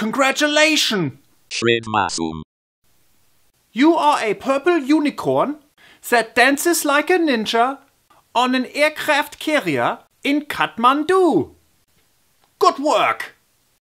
Congratulations! Shred Masum. You are a purple unicorn that dances like a ninja on an aircraft carrier in Kathmandu. Good work!